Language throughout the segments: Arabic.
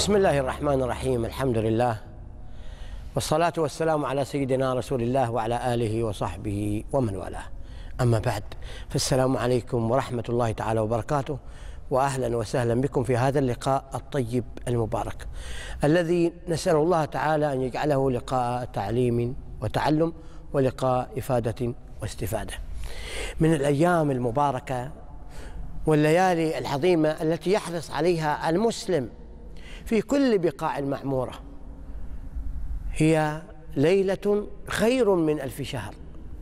بسم الله الرحمن الرحيم الحمد لله والصلاة والسلام على سيدنا رسول الله وعلى آله وصحبه ومن والاه أما بعد فالسلام عليكم ورحمة الله تعالى وبركاته وأهلا وسهلا بكم في هذا اللقاء الطيب المبارك الذي نسأل الله تعالى أن يجعله لقاء تعليم وتعلم ولقاء إفادة واستفادة من الأيام المباركة والليالي العظيمة التي يحرص عليها المسلم في كل بقاع المعمورة هي ليلة خير من ألف شهر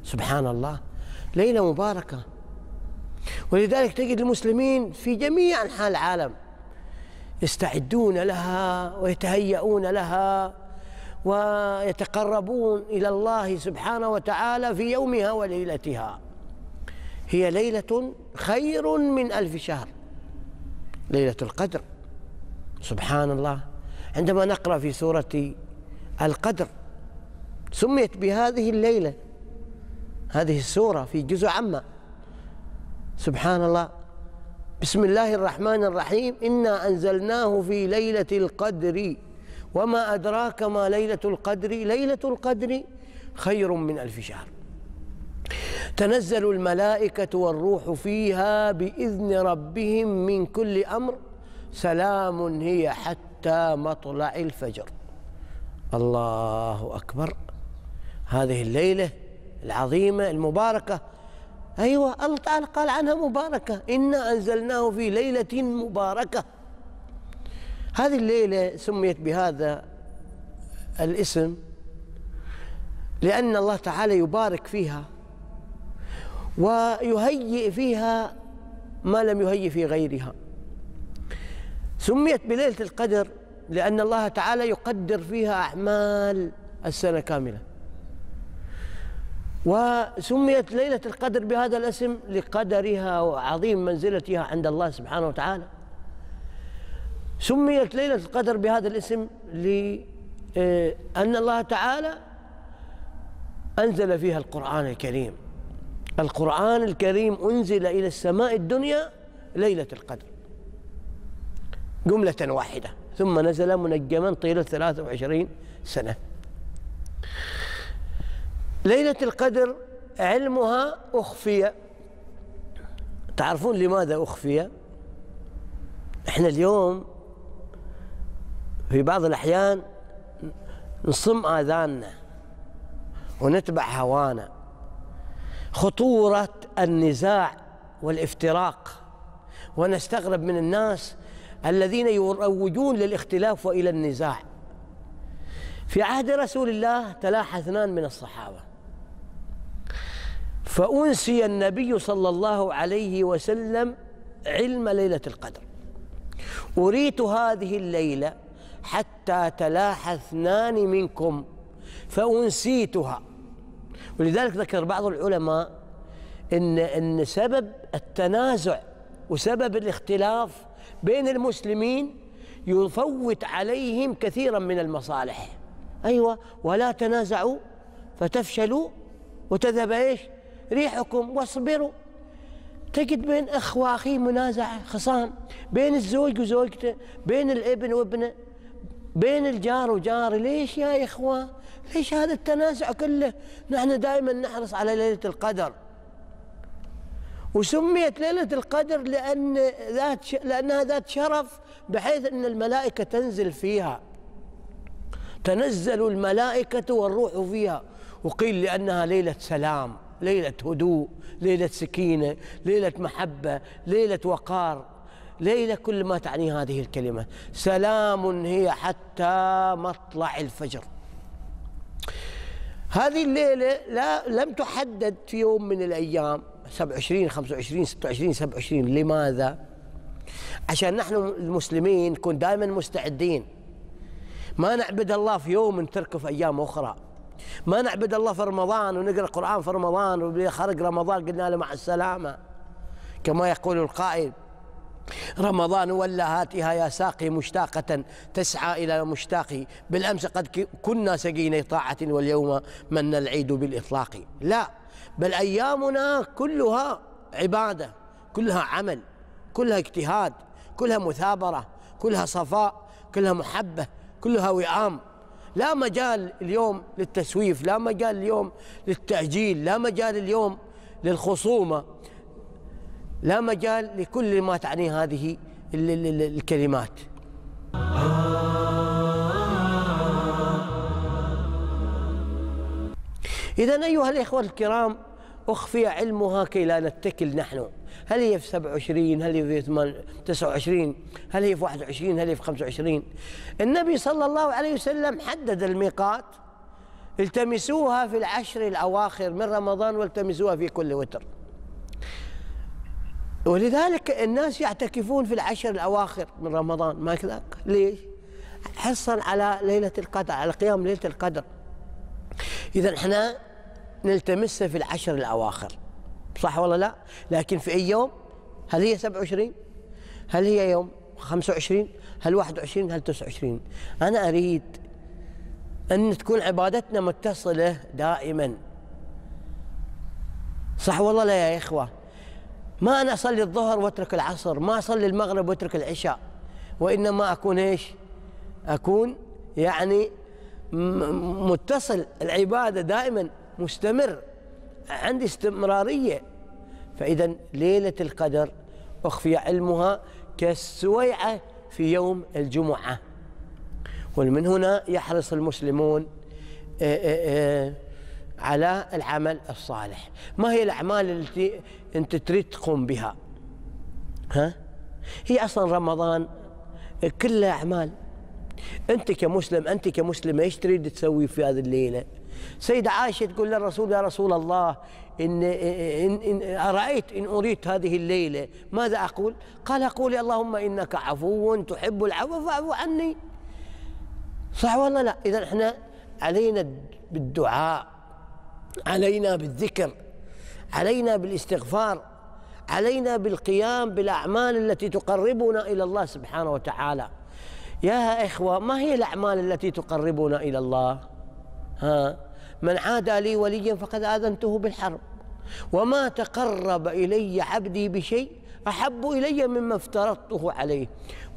سبحان الله ليلة مباركة ولذلك تجد المسلمين في جميع أنحاء العالم يستعدون لها ويتهيئون لها ويتقربون إلى الله سبحانه وتعالى في يومها وليلتها هي ليلة خير من ألف شهر ليلة القدر سبحان الله عندما نقرا في سوره القدر سميت بهذه الليله هذه السوره في جزء عما سبحان الله بسم الله الرحمن الرحيم انا انزلناه في ليله القدر وما ادراك ما ليله القدر ليله القدر خير من الف شهر تنزل الملائكه والروح فيها باذن ربهم من كل امر سلام هي حتى مطلع الفجر الله أكبر هذه الليلة العظيمة المباركة أيوة الله تعالى قال عنها مباركة إنا أنزلناه في ليلة مباركة هذه الليلة سميت بهذا الاسم لأن الله تعالى يبارك فيها ويهيئ فيها ما لم يهيئ في غيرها سميت بليلة القدر لأن الله تعالى يقدر فيها أعمال السنة كاملة وسميت ليلة القدر بهذا الاسم لقدرها وعظيم منزلتها عند الله سبحانه وتعالى سميت ليلة القدر بهذا الاسم لأن آه، الله تعالى أنزل فيها القرآن الكريم القرآن الكريم أنزل إلى السماء الدنيا ليلة القدر جملة واحدة ثم نزل منجما طيلة 23 سنة ليلة القدر علمها أخفي تعرفون لماذا أخفي احنا اليوم في بعض الأحيان نصم آذاننا ونتبع هوانا خطورة النزاع والافتراق ونستغرب من الناس الذين يروجون للاختلاف والى النزاع في عهد رسول الله تلاحى اثنان من الصحابه فانسي النبي صلى الله عليه وسلم علم ليله القدر اريت هذه الليله حتى تلاحى اثنان منكم فانسيتها ولذلك ذكر بعض العلماء ان ان سبب التنازع وسبب الاختلاف بين المسلمين يفوت عليهم كثيرا من المصالح أيوة ولا تنازعوا فتفشلوا وتذهب إيش ريحكم واصبروا تجد بين أخوة أخي منازعة خصام بين الزوج وزوجته بين الابن وابنه بين الجار وجاري ليش يا إخوة ليش هذا التنازع كله نحن دائما نحرص على ليلة القدر وسميت ليلة القدر لأن ذات لأنها ذات شرف بحيث أن الملائكة تنزل فيها تنزل الملائكة والروح فيها وقيل لأنها ليلة سلام ليلة هدوء ليلة سكينة ليلة محبة ليلة وقار ليلة كل ما تعنيه هذه الكلمة سلام هي حتى مطلع الفجر هذه الليلة لا لم تحدد في يوم من الأيام 27 25 26 27 لماذا؟ عشان نحن المسلمين نكون دائما مستعدين ما نعبد الله في يوم نتركه في ايام اخرى ما نعبد الله في رمضان ونقرا قران في رمضان وخرج رمضان قلنا له مع السلامه كما يقول القائل رمضان ولا هاتها يا ساقي مشتاقة تسعى إلى مشتاقي بالأمس قد كنا سقيني طاعة واليوم من العيد بالإطلاق لا بل أيامنا كلها عبادة كلها عمل كلها اجتهاد كلها مثابرة كلها صفاء كلها محبة كلها وئام لا مجال اليوم للتسويف لا مجال اليوم للتأجيل لا مجال اليوم للخصومة لا مجال لكل ما تعني هذه الكلمات إذا أيها الإخوة الكرام أخفي علمها كي لا نتكل نحن هل هي في 27 هل هي في 29 هل هي في 21 هل هي في 25 النبي صلى الله عليه وسلم حدد الميقات التمسوها في العشر الأواخر من رمضان والتمسوها في كل وتر ولذلك الناس يعتكفون في العشر الأواخر من رمضان ما كذلك ليش حرصا على ليلة القدر على قيام ليلة القدر إذا احنا نلتمسها في العشر الأواخر صح ولا لا لكن في أي يوم هل هي 27 هل هي يوم 25 هل 21 هل 29 أنا أريد أن تكون عبادتنا متصلة دائما صح والله لا يا إخوة ما أنا أصلي الظهر وأترك العصر ما أصلي المغرب وأترك العشاء وإنما أكون إيش أكون يعني متصل العبادة دائما مستمر عندي استمرارية فإذا ليلة القدر أخفي علمها كالسويعة في يوم الجمعة ومن هنا يحرص المسلمون آه، آه، آه، على العمل الصالح ما هي الأعمال التي أنت تريد تقوم بها ها؟ هي أصلا رمضان كلها أعمال أنت كمسلم أنت كمسلمة إيش تريد تسوي في هذه الليلة سيدة عائشة تقول للرسول يا رسول الله إن, إن, إن أرأيت إن أريت هذه الليلة ماذا أقول قال قولي اللهم إنك عفو تحب العفو فاعفو عني صح ولا لا إذا إحنا علينا بالدعاء علينا بالذكر علينا بالاستغفار علينا بالقيام بالأعمال التي تقربنا إلى الله سبحانه وتعالى يا إخوة ما هي الأعمال التي تقربنا إلى الله ها من عادى لي وليا فقد آذنته بالحرب وما تقرب إلي عبدي بشيء أحب إلي مما افترضته عليه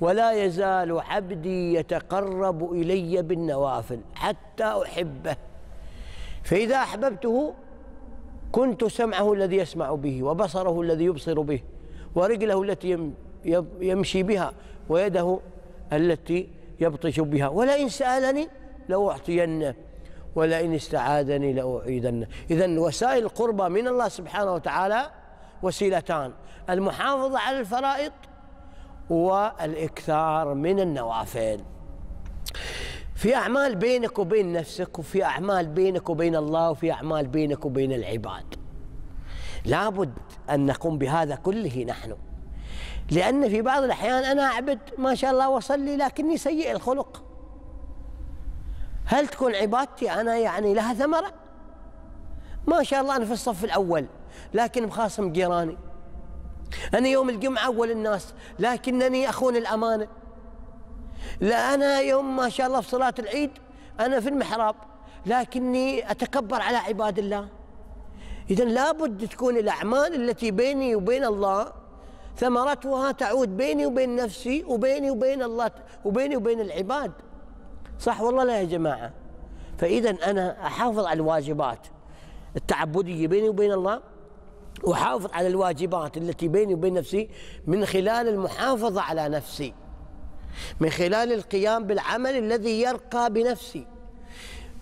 ولا يزال عبدي يتقرب إلي بالنوافل حتى أحبه فإذا أحببته كنت سمعه الذي يسمع به وبصره الذي يبصر به ورجله التي يمشي بها ويده التي يبطش بها ولئن سألني لأعطينه ولئن استعاذني لأعيدنه إذا وسائل القربى من الله سبحانه وتعالى وسيلتان المحافظة على الفرائض والإكثار من النوافل في أعمال بينك وبين نفسك وفي أعمال بينك وبين الله وفي أعمال بينك وبين العباد لابد أن نقوم بهذا كله نحن لأن في بعض الأحيان أنا أعبد ما شاء الله وأصلي لكني سيء الخلق هل تكون عبادتي أنا يعني لها ثمرة ما شاء الله أنا في الصف الأول لكن مخاصم جيراني أنا يوم الجمعة أول الناس لكنني أخون الأمانة لا أنا يوم ما شاء الله في صلاة العيد أنا في المحراب لكني أتكبر على عباد الله إذا لابد تكون الأعمال التي بيني وبين الله ثمرتها تعود بيني وبين نفسي وبيني وبين الله وبيني وبين العباد صح والله لا يا جماعة فإذا أنا أحافظ على الواجبات التعبدية بيني وبين الله وأحافظ على الواجبات التي بيني وبين نفسي من خلال المحافظة على نفسي من خلال القيام بالعمل الذي يرقى بنفسي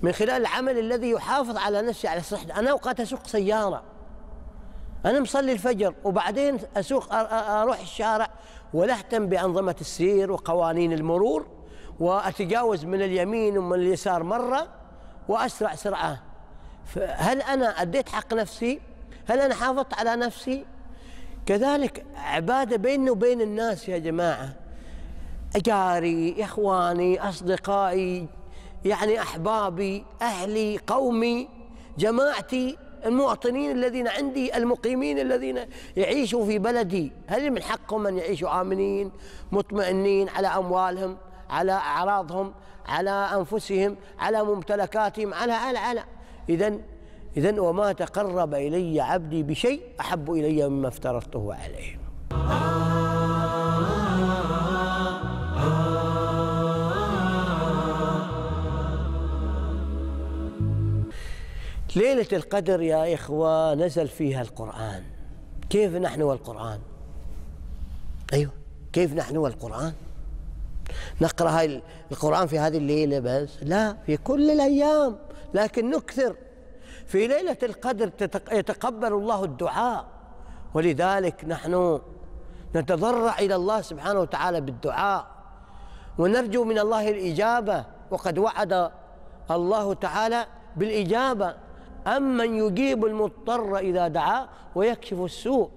من خلال العمل الذي يحافظ على نفسي على صحتي أنا أوقات أسوق سيارة أنا مصلي الفجر وبعدين أسوق أروح الشارع ولا أهتم بأنظمة السير وقوانين المرور وأتجاوز من اليمين ومن اليسار مرة وأسرع سرعة هل أنا أديت حق نفسي هل أنا حافظت على نفسي كذلك عبادة بيني وبين الناس يا جماعة جاري إخواني أصدقائي يعني أحبابي أهلي قومي جماعتي المواطنين الذين عندي المقيمين الذين يعيشوا في بلدي هل من حقهم أن يعيشوا آمنين مطمئنين على أموالهم على أعراضهم على أنفسهم على ممتلكاتهم على على على إذا إذا وما تقرب إلي عبدي بشيء أحب إلي مما افترضته عليه ليلة القدر يا إخوة نزل فيها القرآن كيف نحن والقرآن أيوة كيف نحن والقرآن نقرأ هاي القرآن في هذه الليلة بس لا في كل الأيام لكن نكثر في ليلة القدر يتقبل الله الدعاء ولذلك نحن نتضرع إلى الله سبحانه وتعالى بالدعاء ونرجو من الله الإجابة وقد وعد الله تعالى بالإجابة أمن يجيب المضطر إذا دعاه ويكشف السوء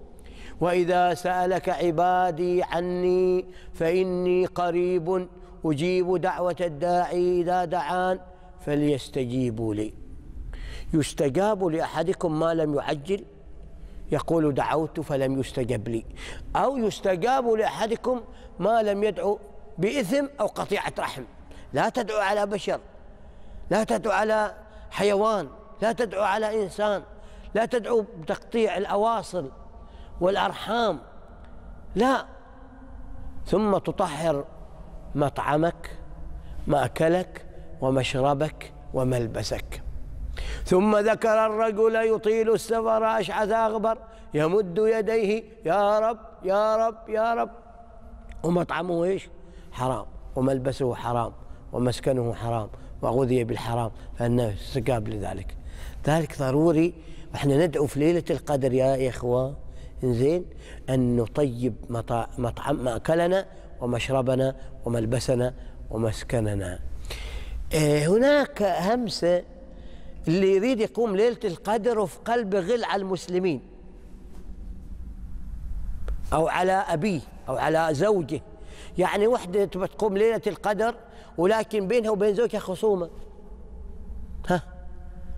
واذا سالك عبادي عني فاني قريب اجيب دعوه الداعي اذا دعان فليستجيبوا لي يستجاب لاحدكم ما لم يعجل يقول دعوت فلم يستجب لي او يستجاب لاحدكم ما لم يدعو باثم او قطيعه رحم لا تدعو على بشر لا تدعو على حيوان لا تدعو على انسان لا تدعو بتقطيع الاواصل والأرحام لا ثم تطهر مطعمك مأكلك ومشربك وملبسك ثم ذكر الرجل يطيل السفر أشعث أغبر يمد يديه يا رب يا رب يا رب ومطعمه ايش؟ حرام وملبسه حرام ومسكنه حرام وغذي بالحرام فانه استجاب لذلك ذلك ضروري واحنا ندعو في ليله القدر يا اخوه زين أن نطيب مطعم مأكلنا ومشربنا وملبسنا ومسكننا آه، هناك همسة اللي يريد يقوم ليلة القدر وفي قلب غل على المسلمين أو على أبيه أو على زوجه يعني وحدة تقوم ليلة القدر ولكن بينها وبين زوجها خصومة ها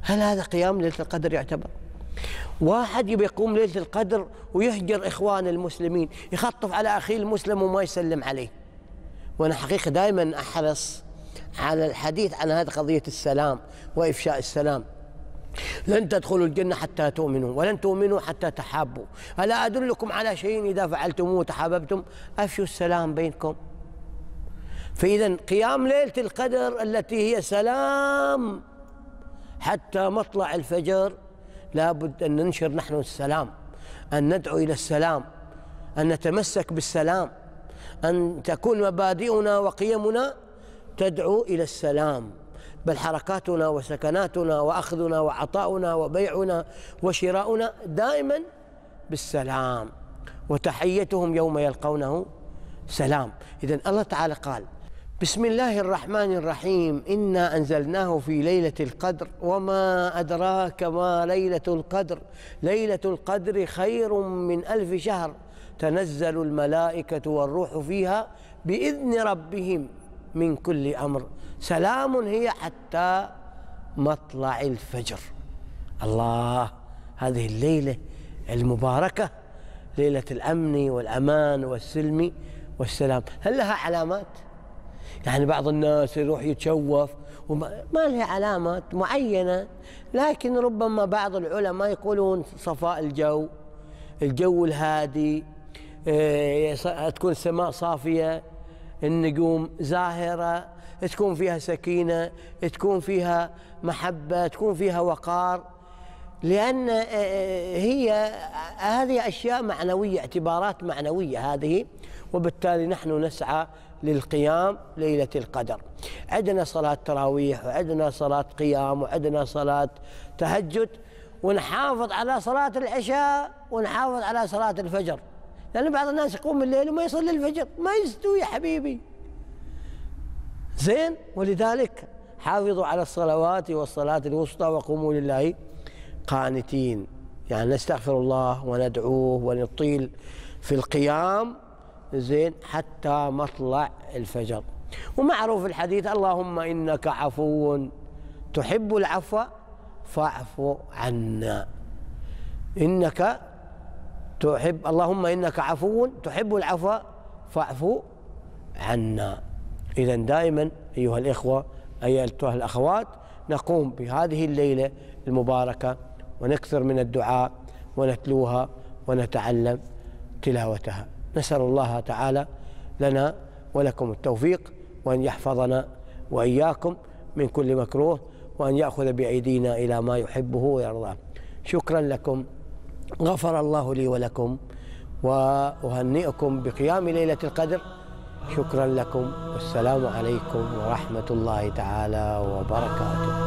هل هذا قيام ليلة القدر يعتبر؟ واحد يبي يقوم ليله القدر ويهجر اخوان المسلمين يخطف على اخيه المسلم وما يسلم عليه وانا حقيقه دائما احرص على الحديث عن هذه قضيه السلام وافشاء السلام لن تدخلوا الجنة حتى تؤمنوا ولن تؤمنوا حتى تحابوا ألا أدلكم على شيء إذا فعلتموه وتحاببتم أفشوا السلام بينكم فإذا قيام ليلة القدر التي هي سلام حتى مطلع الفجر لا بد أن ننشر نحن السلام أن ندعو إلى السلام أن نتمسك بالسلام أن تكون مبادئنا وقيمنا تدعو إلى السلام بل حركاتنا وسكناتنا وأخذنا وعطاؤنا وبيعنا وشراؤنا دائما بالسلام وتحيتهم يوم يلقونه سلام إذا الله تعالى قال بسم الله الرحمن الرحيم انا انزلناه في ليله القدر وما ادراك ما ليله القدر ليله القدر خير من الف شهر تنزل الملائكه والروح فيها باذن ربهم من كل امر سلام هي حتى مطلع الفجر الله هذه الليله المباركه ليله الامن والامان والسلم والسلام هل لها علامات يعني بعض الناس يروح يتشوف وما لها علامات معينة لكن ربما بعض العلماء يقولون صفاء الجو الجو الهادي آه، تكون السماء صافية النجوم زاهرة تكون فيها سكينة تكون فيها محبة تكون فيها وقار لأن آه، آه، هي آه، هذه أشياء معنوية اعتبارات معنوية هذه وبالتالي نحن نسعى للقيام ليلة القدر عندنا صلاة تراويح وعندنا صلاة قيام وعندنا صلاة تهجد ونحافظ على صلاة العشاء ونحافظ على صلاة الفجر لأن بعض الناس يقوم الليل وما يصلي الفجر ما يستوي يا حبيبي زين ولذلك حافظوا على الصلوات والصلاة الوسطى وقوموا لله قانتين يعني نستغفر الله وندعوه ونطيل في القيام زين حتى مطلع الفجر ومعروف الحديث اللهم انك عفو تحب العفو فاعف عنا انك تحب اللهم انك عفو تحب العفو فاعف عنا اذا دائما ايها الاخوه ايها الاخوات نقوم بهذه الليله المباركه ونكثر من الدعاء ونتلوها ونتعلم تلاوتها نسأل الله تعالى لنا ولكم التوفيق وأن يحفظنا وإياكم من كل مكروه وأن يأخذ بأيدينا إلى ما يحبه ويرضاه شكرا لكم غفر الله لي ولكم وأهنئكم بقيام ليلة القدر شكرا لكم والسلام عليكم ورحمة الله تعالى وبركاته